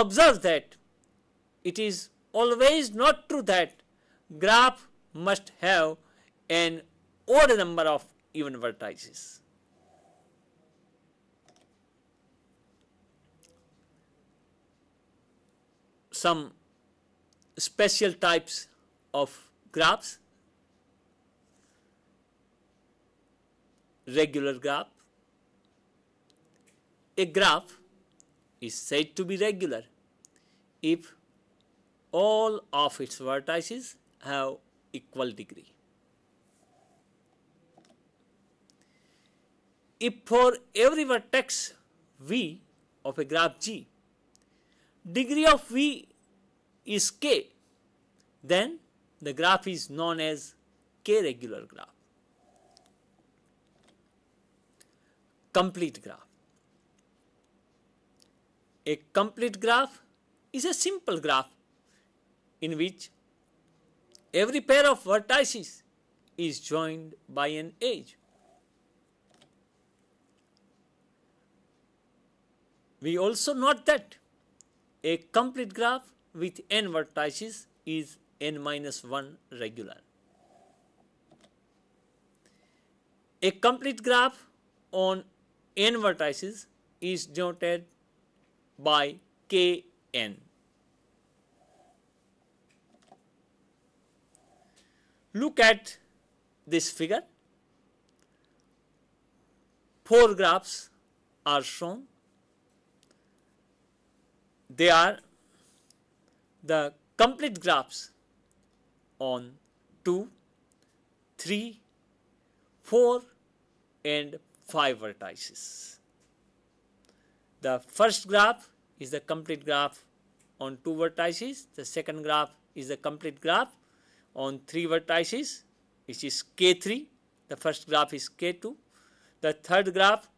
Observe that it is always not true that graph must have an odd number of even vertices. Some special types of graphs, regular graph, a graph is said to be regular if all of its vertices have equal degree. If for every vertex v of a graph g, degree of v is k, then the graph is known as k regular graph, complete graph. A complete graph is a simple graph in which every pair of vertices is joined by an edge. We also note that a complete graph with n vertices is n minus 1 regular. A complete graph on n vertices is denoted by Kn. Look at this figure. Four graphs are shown. They are the complete graphs on 2, 3, 4 and 5 vertices. The first graph is the complete graph on two vertices. The second graph is the complete graph on three vertices, which is K3. The first graph is K2. The third graph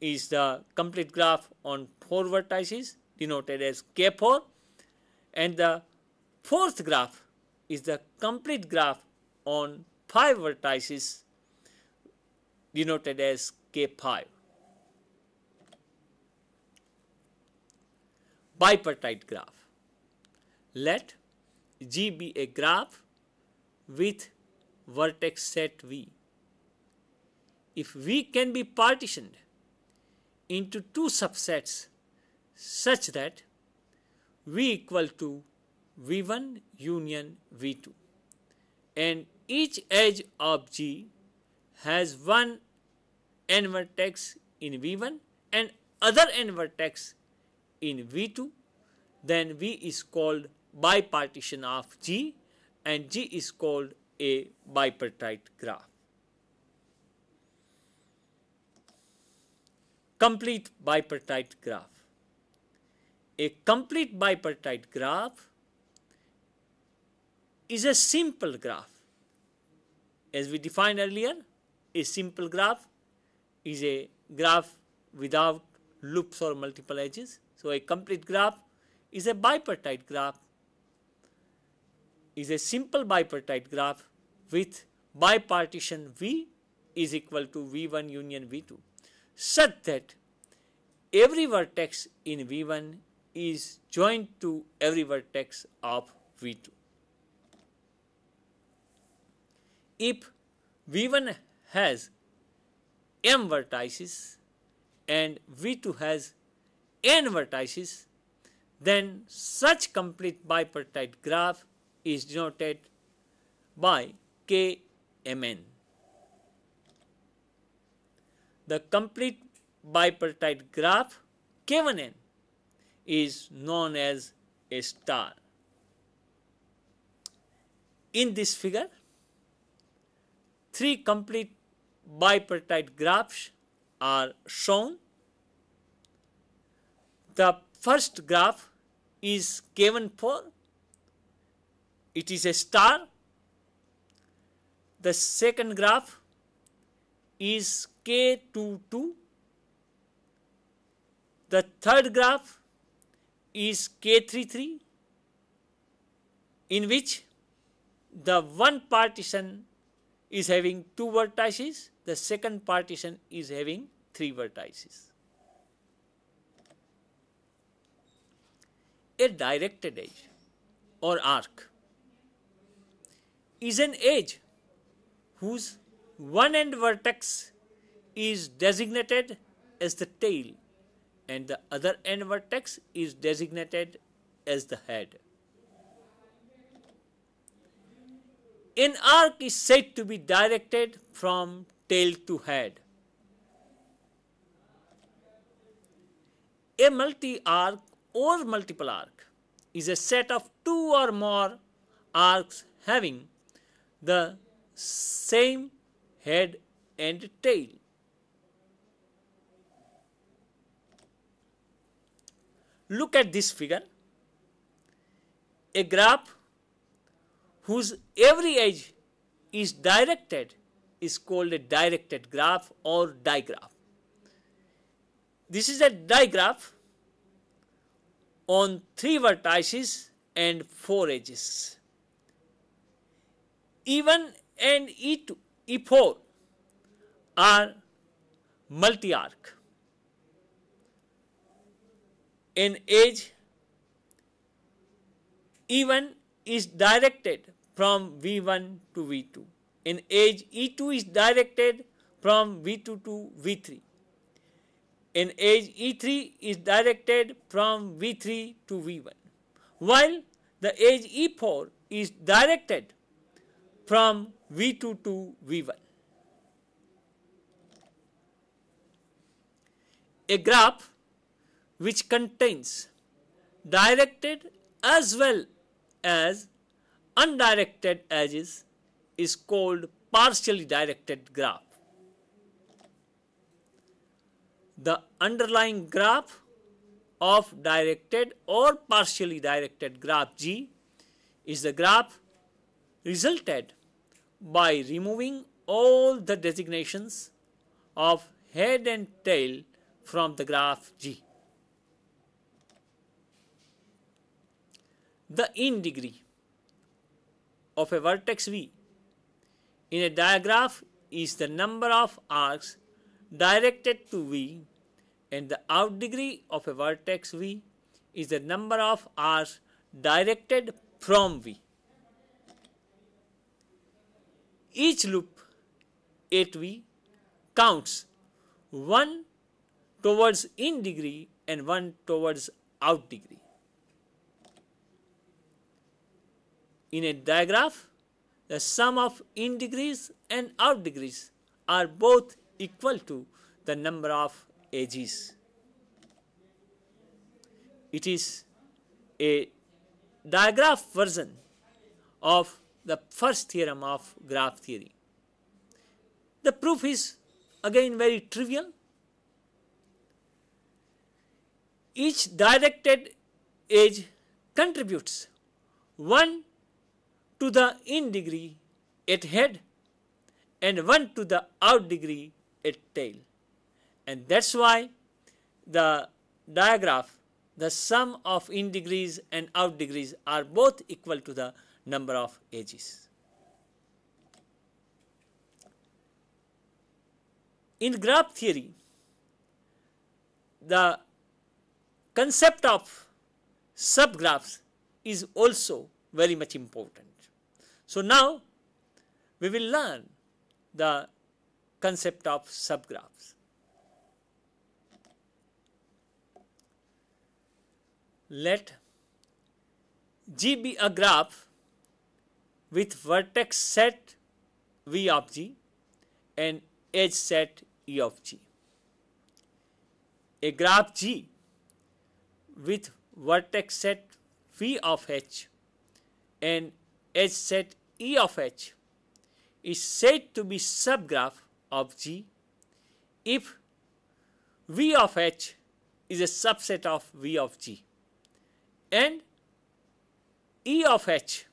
is the complete graph on four vertices, denoted as K4. And the fourth graph is the complete graph on five vertices, denoted as K5. bipartite graph. Let G be a graph with vertex set V. If V can be partitioned into two subsets such that V equal to V1 union V2 and each edge of G has one n vertex in V1 and other n vertex in V2, then V is called bipartition of G and G is called a bipartite graph. Complete bipartite graph. A complete bipartite graph is a simple graph. As we defined earlier, a simple graph is a graph without loops or multiple edges so a complete graph is a bipartite graph, is a simple bipartite graph with bipartition V is equal to V1 union V2 such that every vertex in V1 is joined to every vertex of V2. If V1 has m vertices and V2 has n vertices, then such complete bipartite graph is denoted by KMN. The complete bipartite graph K1n is known as a star. In this figure, three complete bipartite graphs are shown the first graph is given for it is a star. The second graph is K22. The third graph is K33 in which the one partition is having two vertices, the second partition is having three vertices. a directed edge or arc is an edge whose one end vertex is designated as the tail and the other end vertex is designated as the head. An arc is said to be directed from tail to head. A multi-arc or multiple arc is a set of two or more arcs having the same head and tail. Look at this figure. A graph whose every edge is directed is called a directed graph or digraph. This is a digraph on three vertices and four edges. E1 and E2, E4 are multi-arc. In edge, E1 is directed from V1 to V2. In edge, E2 is directed from V2 to V3 in edge E3 is directed from V3 to V1, while the edge E4 is directed from V2 to V1. A graph which contains directed as well as undirected edges is called partially directed graph. the underlying graph of directed or partially directed graph G is the graph resulted by removing all the designations of head and tail from the graph G. The in degree of a vertex V in a diagraph is the number of arcs directed to V and the out degree of a vertex V is the number of R's directed from V. Each loop at v counts 1 towards in degree and 1 towards out degree. In a digraph, the sum of in degrees and out degrees are both equal to the number of edges. It is a digraph version of the first theorem of graph theory. The proof is again very trivial. Each directed edge contributes 1 to the in degree at head and 1 to the out degree its tail. And that's why the digraph, the sum of in degrees and out degrees are both equal to the number of edges. In graph theory, the concept of subgraphs is also very much important. So now we will learn the concept of subgraphs. Let G be a graph with vertex set V of G and edge set E of G. A graph G with vertex set V of H and edge set E of H is said to be subgraph of G if V of H is a subset of V of G and E of H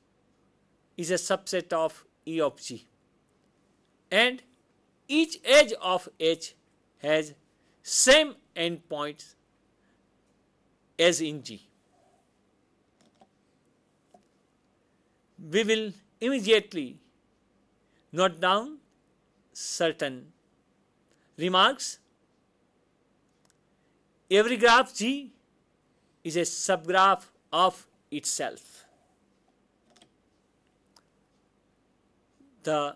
is a subset of E of G and each edge of H has same endpoints as in G. We will immediately note down certain remarks. Every graph G is a subgraph of itself. The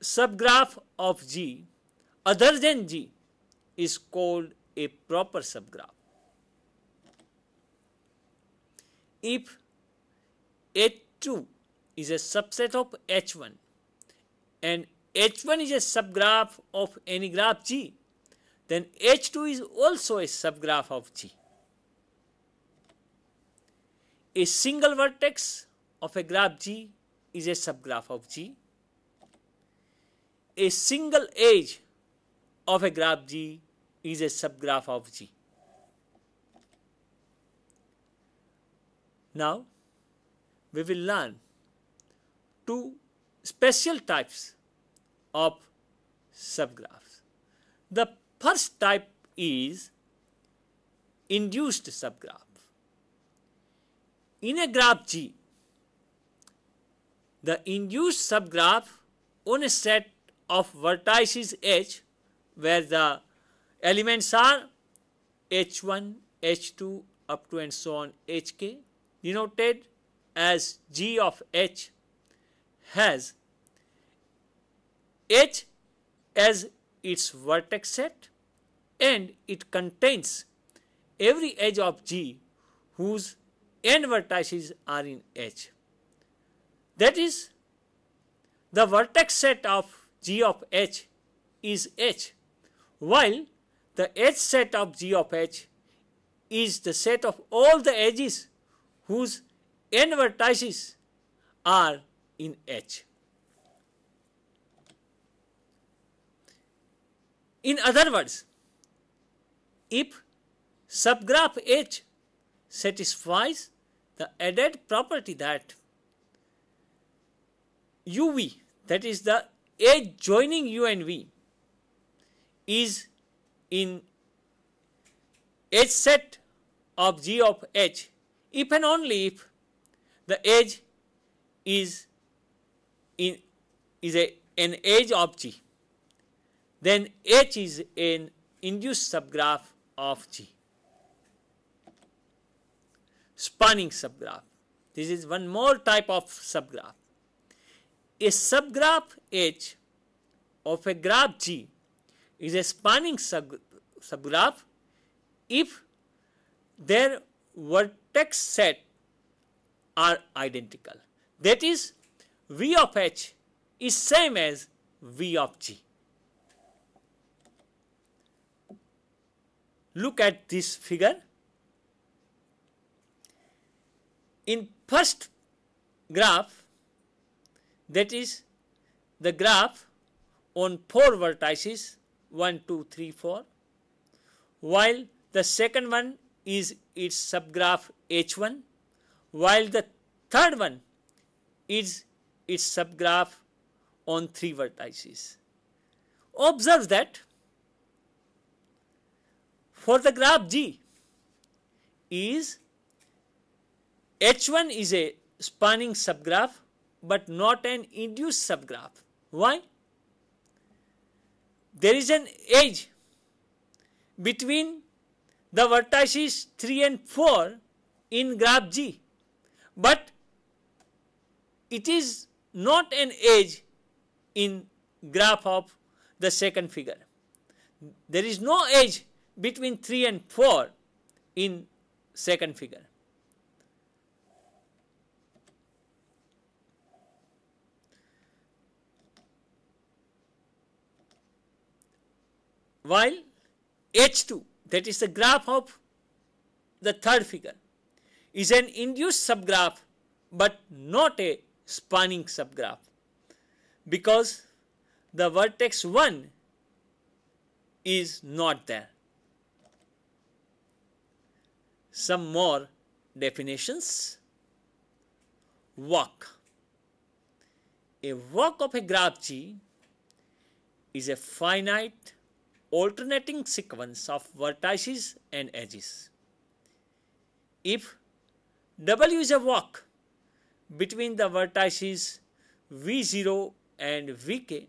subgraph of G other than G is called a proper subgraph. If H2 is a subset of H1 and H1 is a subgraph of any graph G, then H2 is also a subgraph of G. A single vertex of a graph G is a subgraph of G. A single edge of a graph G is a subgraph of G. Now, we will learn two special types of subgraphs. The first type is induced subgraph. In a graph G, the induced subgraph on a set of vertices H where the elements are H1, H2 up to and so on HK denoted as G of H has H as its vertex set and it contains every edge of G whose n vertices are in H. That is, the vertex set of G of H is H, while the edge set of G of H is the set of all the edges whose n vertices are in H. In other words, if subgraph H satisfies the added property that UV, that is the edge joining U and V, is in edge set of G of H if and only if the edge is in is a, an edge of G then H is an induced subgraph of G. Spanning subgraph. This is one more type of subgraph. A subgraph H of a graph G is a spanning sub subgraph if their vertex set are identical. That is, V of H is same as V of G. look at this figure. In first graph, that is the graph on four vertices 1, 2, 3, 4, while the second one is its subgraph H1, while the third one is its subgraph on three vertices. Observe that for the graph G is H1 is a spanning subgraph but not an induced subgraph. Why? There is an edge between the vertices 3 and 4 in graph G but it is not an edge in graph of the second figure. There is no edge between 3 and 4 in second figure. While H2 that is the graph of the third figure is an induced subgraph but not a spanning subgraph because the vertex 1 is not there some more definitions. Work. A work of a graph G is a finite alternating sequence of vertices and edges. If W is a walk between the vertices V0 and Vk,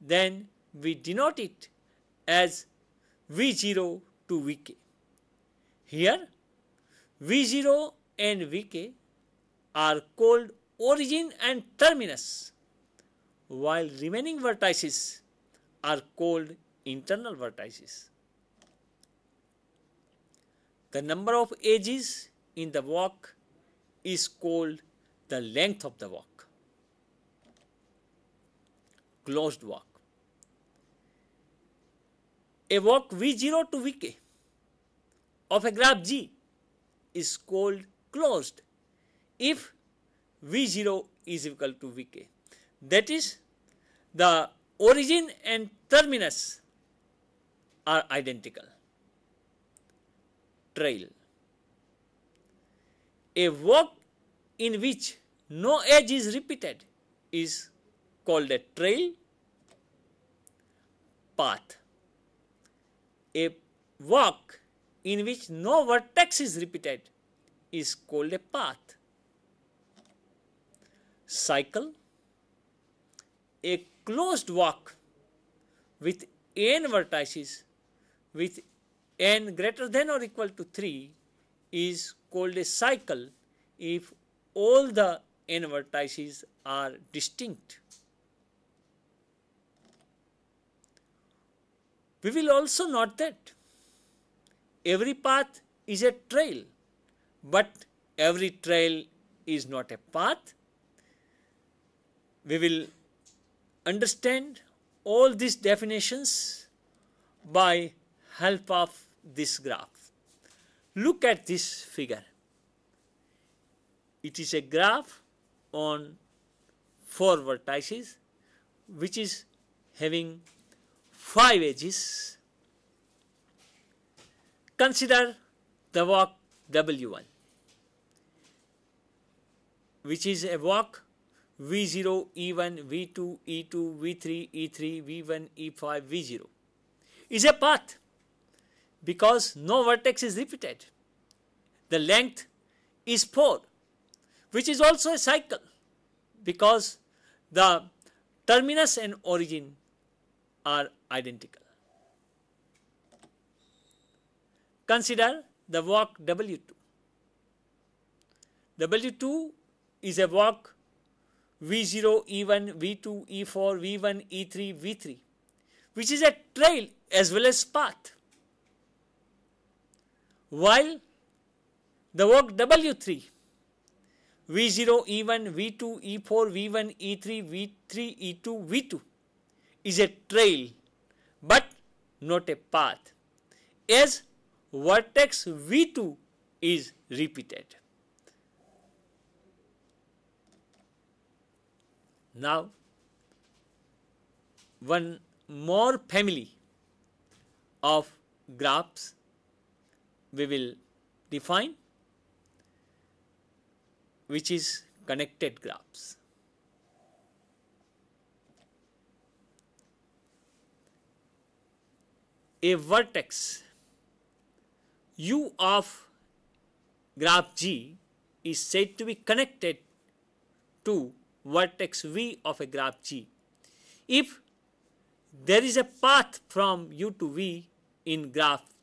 then we denote it as V0 to Vk. Here V0 and Vk are called origin and terminus, while remaining vertices are called internal vertices. The number of edges in the walk is called the length of the walk. Closed walk. A walk V0 to Vk of a graph G is called closed if V0 is equal to Vk. That is the origin and terminus are identical. Trail. A walk in which no edge is repeated is called a trail path. A walk in which no vertex is repeated is called a path. Cycle A closed walk with n vertices with n greater than or equal to 3 is called a cycle if all the n vertices are distinct. We will also note that Every path is a trail, but every trail is not a path. We will understand all these definitions by help of this graph. Look at this figure. It is a graph on four vertices which is having five edges Consider the walk W1 which is a walk V0, E1, V2, E2, V3, E3, V1, E5, V0 is a path because no vertex is repeated. The length is 4 which is also a cycle because the terminus and origin are identical. Consider the walk W2. W2 is a walk V0, E1, V2, E4, V1, E3, V3, which is a trail as well as path. While the walk W3, V0, E1, V2, E4, V1, E3, V3, E2, V2 is a trail but not a path as vertex V2 is repeated. Now, one more family of graphs we will define which is connected graphs. A vertex u of graph G is said to be connected to vertex V of a graph G. If there is a path from u to v in graph